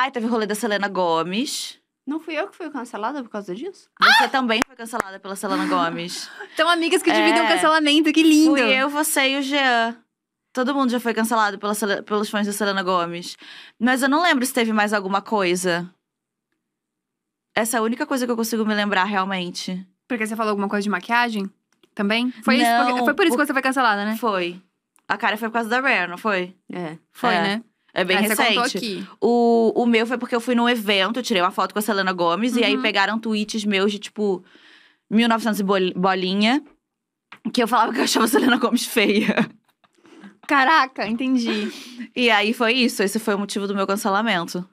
Ai, teve o rolê da Selena Gomes. Não fui eu que fui cancelada por causa disso? Você ah! também foi cancelada pela Selena Gomes. então, amigas que dividem o é. cancelamento, que lindo! Fui eu, você e o Jean. Todo mundo já foi cancelado pela, pelos fãs da Selena Gomes. Mas eu não lembro se teve mais alguma coisa. Essa é a única coisa que eu consigo me lembrar realmente. Porque você falou alguma coisa de maquiagem? Também? Foi, não, isso, foi por isso que você foi cancelada, né? Foi. A cara foi por causa da Rare, não foi? É. Foi, é. né? É bem ah, recente. O, o meu foi porque eu fui num evento, tirei uma foto com a Selena Gomes uhum. e aí uhum. pegaram tweets meus de tipo 1900 e bolinha, que eu falava que eu achava a Selena Gomes feia. Caraca, entendi. e aí foi isso, esse foi o motivo do meu cancelamento.